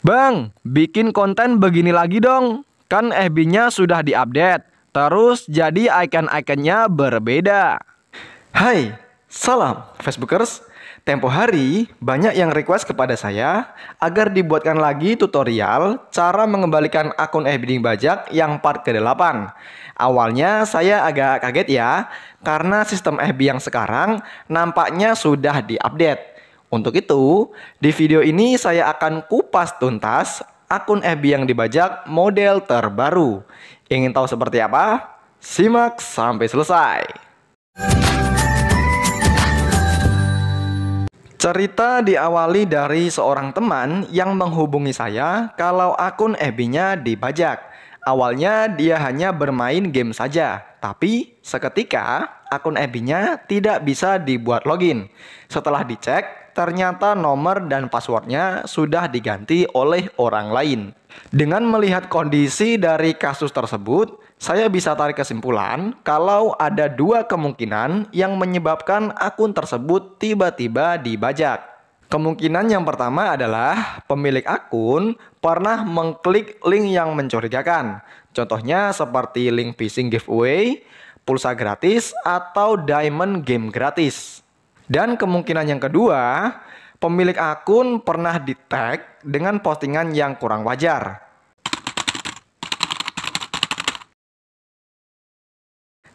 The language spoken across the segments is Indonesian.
Bang, bikin konten begini lagi dong. Kan FB-nya sudah diupdate. Terus jadi icon-iconnya berbeda. Hai, salam Facebookers. Tempo hari banyak yang request kepada saya agar dibuatkan lagi tutorial cara mengembalikan akun FB Bajak yang part ke-8. Awalnya saya agak kaget ya karena sistem FB yang sekarang nampaknya sudah diupdate. Untuk itu, di video ini saya akan kupas tuntas akun FB yang dibajak model terbaru. Ingin tahu seperti apa? Simak sampai selesai. Cerita diawali dari seorang teman yang menghubungi saya kalau akun FB-nya dibajak. Awalnya dia hanya bermain game saja, tapi seketika akun FB-nya tidak bisa dibuat login. Setelah dicek, ternyata nomor dan passwordnya sudah diganti oleh orang lain. Dengan melihat kondisi dari kasus tersebut, saya bisa tarik kesimpulan kalau ada dua kemungkinan yang menyebabkan akun tersebut tiba-tiba dibajak. Kemungkinan yang pertama adalah pemilik akun pernah mengklik link yang mencurigakan. Contohnya seperti link phishing giveaway, pulsa gratis, atau diamond game gratis. Dan kemungkinan yang kedua, pemilik akun pernah di tag dengan postingan yang kurang wajar.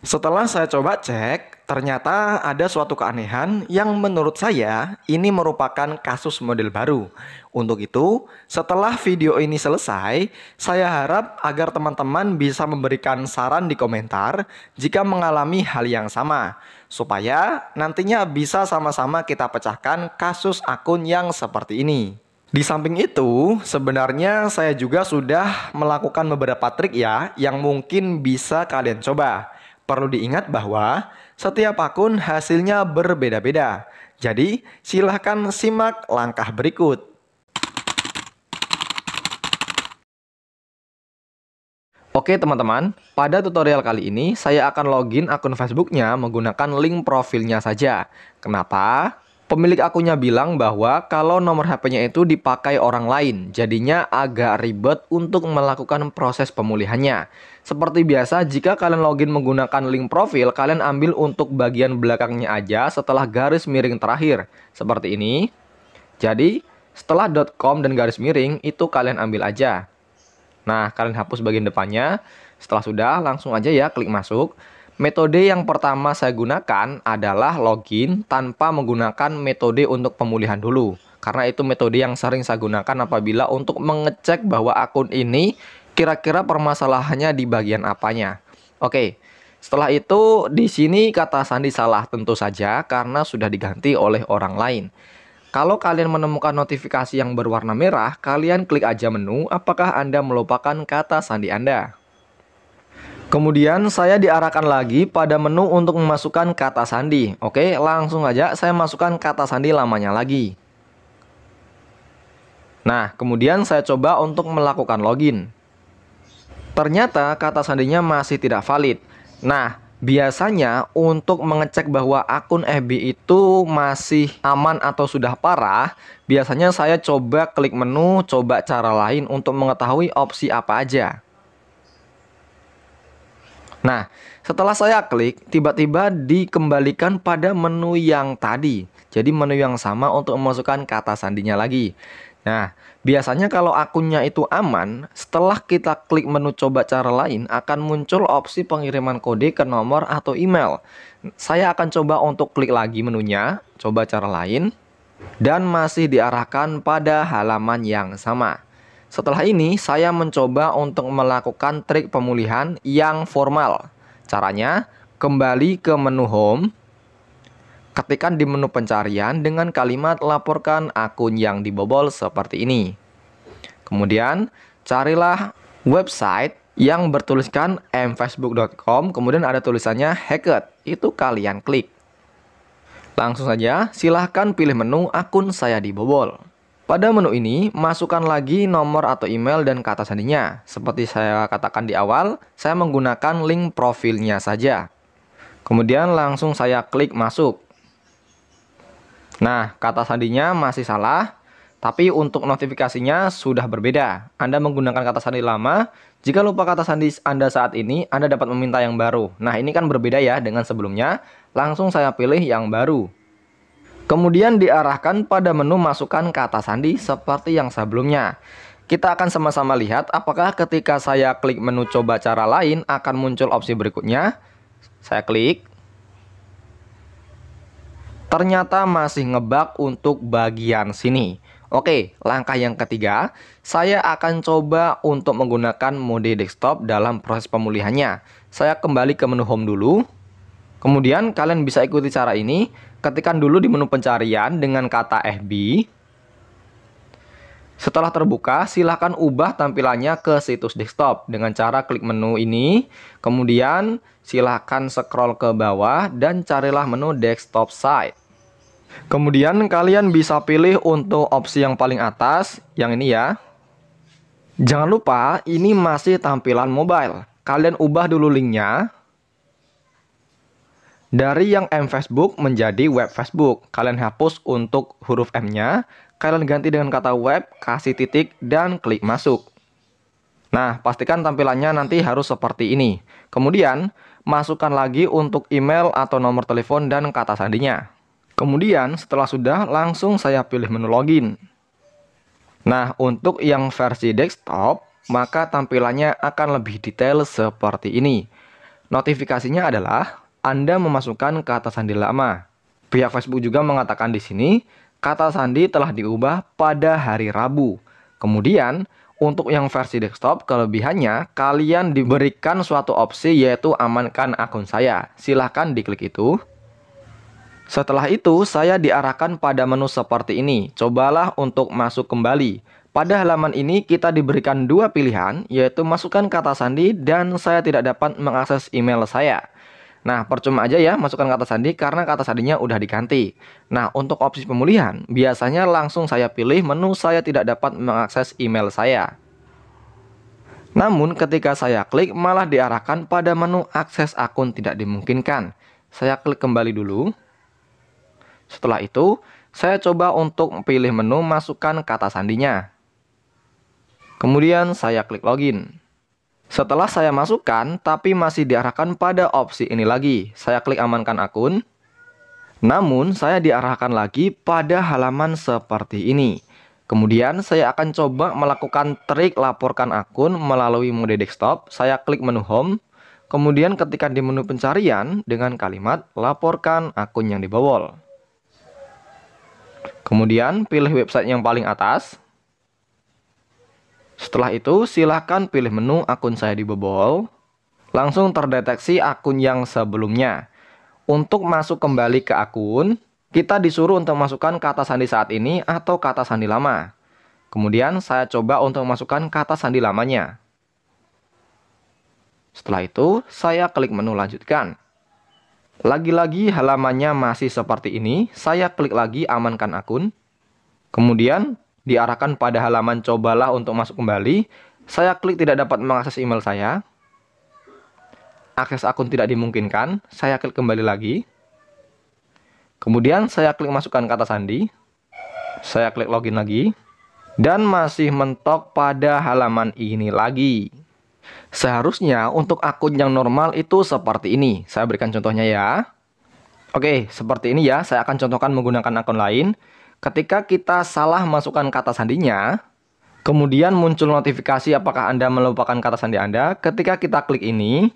Setelah saya coba cek, Ternyata ada suatu keanehan yang menurut saya ini merupakan kasus model baru. Untuk itu, setelah video ini selesai, saya harap agar teman-teman bisa memberikan saran di komentar jika mengalami hal yang sama, supaya nantinya bisa sama-sama kita pecahkan kasus akun yang seperti ini. Di samping itu, sebenarnya saya juga sudah melakukan beberapa trik ya yang mungkin bisa kalian coba. Perlu diingat bahwa setiap akun hasilnya berbeda-beda. Jadi, silahkan simak langkah berikut. Oke teman-teman, pada tutorial kali ini saya akan login akun Facebooknya menggunakan link profilnya saja. Kenapa? Pemilik akunnya bilang bahwa kalau nomor HP-nya itu dipakai orang lain, jadinya agak ribet untuk melakukan proses pemulihannya. Seperti biasa, jika kalian login menggunakan link profil, kalian ambil untuk bagian belakangnya aja setelah garis miring terakhir, seperti ini. Jadi, setelah .com dan garis miring, itu kalian ambil aja. Nah, kalian hapus bagian depannya. Setelah sudah, langsung aja ya klik masuk. Metode yang pertama saya gunakan adalah login tanpa menggunakan metode untuk pemulihan dulu. Karena itu metode yang sering saya gunakan apabila untuk mengecek bahwa akun ini kira-kira permasalahannya di bagian apanya. Oke, setelah itu di sini kata sandi salah tentu saja karena sudah diganti oleh orang lain. Kalau kalian menemukan notifikasi yang berwarna merah, kalian klik aja menu apakah Anda melupakan kata sandi Anda. Kemudian saya diarahkan lagi pada menu untuk memasukkan kata sandi. Oke, langsung aja saya masukkan kata sandi lamanya lagi. Nah, kemudian saya coba untuk melakukan login. Ternyata kata sandinya masih tidak valid. Nah, biasanya untuk mengecek bahwa akun FB itu masih aman atau sudah parah, biasanya saya coba klik menu, coba cara lain untuk mengetahui opsi apa aja. Nah, setelah saya klik, tiba-tiba dikembalikan pada menu yang tadi. Jadi menu yang sama untuk memasukkan kata sandinya lagi. Nah, biasanya kalau akunnya itu aman, setelah kita klik menu coba cara lain, akan muncul opsi pengiriman kode ke nomor atau email. Saya akan coba untuk klik lagi menunya, coba cara lain, dan masih diarahkan pada halaman yang sama. Setelah ini, saya mencoba untuk melakukan trik pemulihan yang formal. Caranya, kembali ke menu Home, ketikan di menu pencarian dengan kalimat laporkan akun yang dibobol seperti ini. Kemudian, carilah website yang bertuliskan mfacebook.com, kemudian ada tulisannya hacked. Itu kalian klik. Langsung saja, silahkan pilih menu akun saya dibobol. Pada menu ini, masukkan lagi nomor atau email dan kata sandinya. Seperti saya katakan di awal, saya menggunakan link profilnya saja. Kemudian langsung saya klik masuk. Nah, kata sandinya masih salah, tapi untuk notifikasinya sudah berbeda. Anda menggunakan kata sandi lama, jika lupa kata sandi Anda saat ini, Anda dapat meminta yang baru. Nah, ini kan berbeda ya dengan sebelumnya. Langsung saya pilih yang baru. Kemudian diarahkan pada menu masukkan kata sandi seperti yang sebelumnya. Kita akan sama-sama lihat apakah ketika saya klik menu coba cara lain akan muncul opsi berikutnya. Saya klik. Ternyata masih ngebak untuk bagian sini. Oke, langkah yang ketiga, saya akan coba untuk menggunakan mode desktop dalam proses pemulihannya. Saya kembali ke menu home dulu. Kemudian kalian bisa ikuti cara ini Ketikan dulu di menu pencarian dengan kata FB. Setelah terbuka, silahkan ubah tampilannya ke situs desktop dengan cara klik menu ini. Kemudian, silahkan scroll ke bawah dan carilah menu desktop site. Kemudian, kalian bisa pilih untuk opsi yang paling atas, yang ini ya. Jangan lupa, ini masih tampilan mobile. Kalian ubah dulu linknya, dari yang M Facebook menjadi web Facebook. Kalian hapus untuk huruf M-nya, kalian ganti dengan kata web, kasih titik, dan klik masuk. Nah, pastikan tampilannya nanti harus seperti ini. Kemudian, masukkan lagi untuk email atau nomor telepon dan kata sandinya. Kemudian, setelah sudah, langsung saya pilih menu login. Nah, untuk yang versi desktop, maka tampilannya akan lebih detail seperti ini. Notifikasinya adalah anda memasukkan kata sandi lama. Pihak Facebook juga mengatakan di sini, kata sandi telah diubah pada hari Rabu. Kemudian, untuk yang versi desktop, kelebihannya kalian diberikan suatu opsi yaitu amankan akun saya. Silahkan diklik itu. Setelah itu, saya diarahkan pada menu seperti ini. Cobalah untuk masuk kembali. Pada halaman ini kita diberikan dua pilihan, yaitu masukkan kata sandi dan saya tidak dapat mengakses email saya. Nah, percuma aja ya masukkan kata sandi karena kata sandinya udah diganti. Nah, untuk opsi pemulihan, biasanya langsung saya pilih menu saya tidak dapat mengakses email saya. Namun ketika saya klik malah diarahkan pada menu akses akun tidak dimungkinkan. Saya klik kembali dulu. Setelah itu, saya coba untuk pilih menu masukkan kata sandinya. Kemudian saya klik login. Setelah saya masukkan, tapi masih diarahkan pada opsi ini lagi. Saya klik amankan akun. Namun, saya diarahkan lagi pada halaman seperti ini. Kemudian, saya akan coba melakukan trik laporkan akun melalui mode desktop. Saya klik menu home. Kemudian ketika di menu pencarian dengan kalimat laporkan akun yang dibobol. Kemudian pilih website yang paling atas, setelah itu, silahkan pilih menu akun saya di Bobol. Langsung terdeteksi akun yang sebelumnya. Untuk masuk kembali ke akun, kita disuruh untuk masukkan kata sandi saat ini atau kata sandi lama. Kemudian saya coba untuk masukkan kata sandi lamanya. Setelah itu, saya klik menu lanjutkan. Lagi-lagi halamannya masih seperti ini, saya klik lagi amankan akun. Kemudian diarahkan pada halaman cobalah untuk masuk kembali. Saya klik tidak dapat mengakses email saya. Akses akun tidak dimungkinkan. Saya klik kembali lagi. Kemudian saya klik masukkan kata sandi. Saya klik login lagi. Dan masih mentok pada halaman ini lagi. Seharusnya untuk akun yang normal itu seperti ini. Saya berikan contohnya ya. Oke, seperti ini ya. Saya akan contohkan menggunakan akun lain. Ketika kita salah masukkan kata sandinya, kemudian muncul notifikasi apakah Anda melupakan kata sandi Anda. Ketika kita klik ini,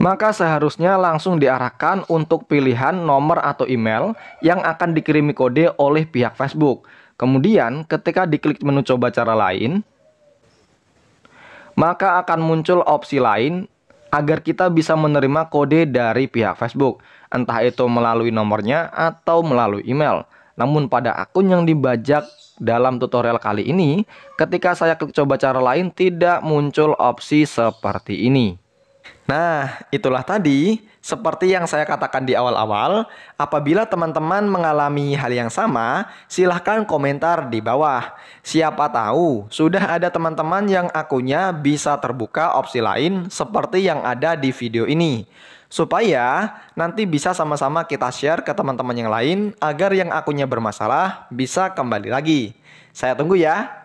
maka seharusnya langsung diarahkan untuk pilihan nomor atau email yang akan dikirimi kode oleh pihak Facebook. Kemudian, ketika diklik menu coba cara lain, maka akan muncul opsi lain agar kita bisa menerima kode dari pihak Facebook, entah itu melalui nomornya atau melalui email. Namun pada akun yang dibajak dalam tutorial kali ini, ketika saya klik coba cara lain tidak muncul opsi seperti ini. Nah, itulah tadi seperti yang saya katakan di awal-awal, apabila teman-teman mengalami hal yang sama, silahkan komentar di bawah. Siapa tahu, sudah ada teman-teman yang akunya bisa terbuka opsi lain seperti yang ada di video ini supaya nanti bisa sama-sama kita share ke teman-teman yang lain agar yang akunya bermasalah bisa kembali lagi. Saya tunggu ya.